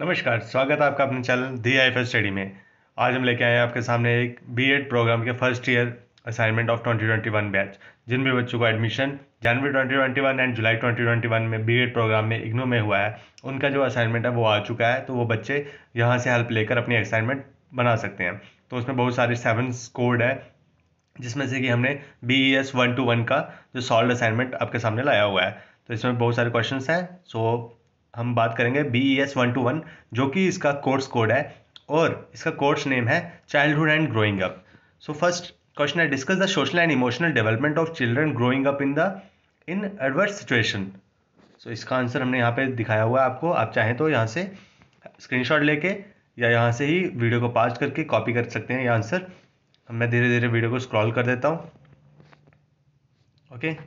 नमस्कार स्वागत है आपका अपने चैनल दी आई स्टडी में आज हम लेके आए हैं आपके सामने एक बीएड प्रोग्राम के first year assignment of 2021 batch जिन भी बच्चों को एडमिशन जनवरी 2021 एंड जुलाई 2021 में बीएड प्रोग्राम में इग्नो में हुआ है उनका जो असाइनमेंट है वो आ चुका है तो वो बच्चे यहाँ से हेल्प लेकर अपनी असाइनमेंट बना सकते हैं तो उसमें बहुत सारे सेवन कोड है जिसमें से कि हमने B E S one two one का जो सॉल्व असाइनमेंट आपके सामने लाया हुआ है तो इसमें बहुत सारे क्वेश्चन हैं सो हम बात करेंगे B E S one two one जो कि इसका कोर्स कोड है और इसका कोर्स नेम है childhood and growing up so first question है discuss the social and emotional development of children growing up in the in adverse situation so इसका answer हमने यहाँ पे दिखाया हुआ है आपको आप चाहें तो यहाँ से स्क्रीनशॉट लेके या यहाँ से ही वीडियो को पास करके कॉपी कर सकते हैं ये आंसर मैं धीरे धीरे वीडियो को स्क्रॉल कर देता हूँ ओके okay?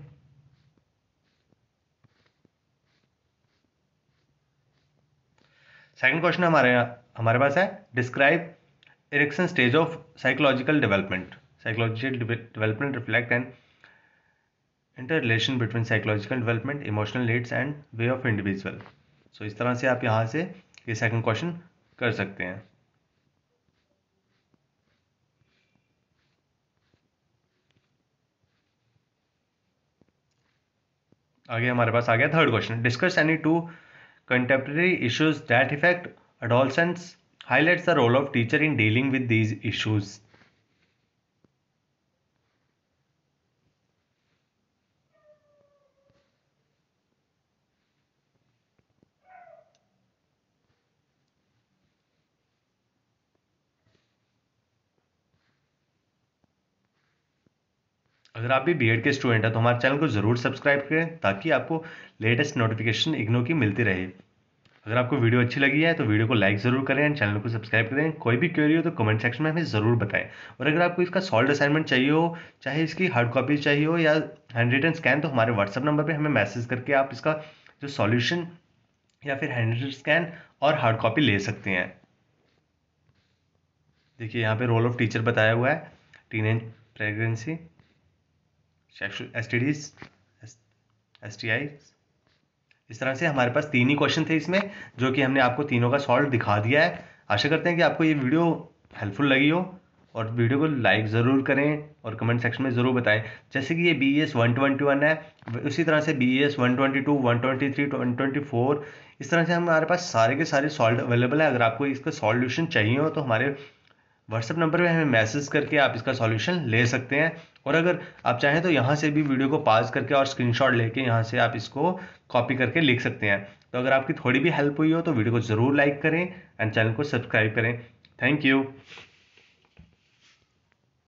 सेकंड क्वेश्चन हमारे यहाँ हमारे पास है describe Erikson stage of psychological development psychological development reflect and interrelation between psychological development emotional needs and way of individual so इस तरह से आप यहाँ से ये सेकंड क्वेश्चन कर सकते हैं आगे हमारे पास आ गया third question discuss any two Contemporary issues that affect adolescents highlights the role of teacher in dealing with these issues. अगर आप भी बी के स्टूडेंट हैं तो हमारे चैनल को ज़रूर सब्सक्राइब करें ताकि आपको लेटेस्ट नोटिफिकेशन इग्नो की मिलती रहे अगर आपको वीडियो अच्छी लगी है तो वीडियो को लाइक ज़रूर करें एंड चैनल को सब्सक्राइब करें कोई भी क्वेरी हो तो कमेंट सेक्शन में हमें ज़रूर बताएं और अगर आपको इसका सॉल्व असाइनमेंट चाहिए हो चाहे इसकी हार्ड कॉपी चाहिए हो या हैंड रिटन स्कैन तो हमारे व्हाट्सअप नंबर पर हमें मैसेज करके आप इसका जो सॉल्यूशन या फिर हैंड रिटन स्कैन और हार्ड कॉपी ले सकते हैं देखिए यहाँ पे रोल ऑफ टीचर बताया हुआ है टीन एज प्रेगनेंसी इस तरह से हमारे पास तीन ही क्वेश्चन थे इसमें जो कि हमने आपको तीनों का सॉल्व दिखा दिया है आशा करते हैं कि आपको ये वीडियो हेल्पफुल लगी हो और वीडियो को लाइक ज़रूर करें और कमेंट सेक्शन में ज़रूर बताएं जैसे कि ये B S one twenty one है उसी तरह से B S one twenty two one twenty three one twenty four इस तरह से हमारे पास सारे के सारे सॉल्व अवेलेबल है अगर आपको इसका सॉल्यूशन चाहिए हो तो हमारे व्हाट्सअप नंबर पे हमें मैसेज करके आप इसका सॉल्यूशन ले सकते हैं और अगर आप चाहें तो यहाँ से भी वीडियो को पॉज करके और स्क्रीनशॉट लेके यहाँ से आप इसको कॉपी करके लिख सकते हैं तो अगर आपकी थोड़ी भी हेल्प हुई हो तो वीडियो को ज़रूर लाइक करें एंड चैनल को सब्सक्राइब करें थैंक यू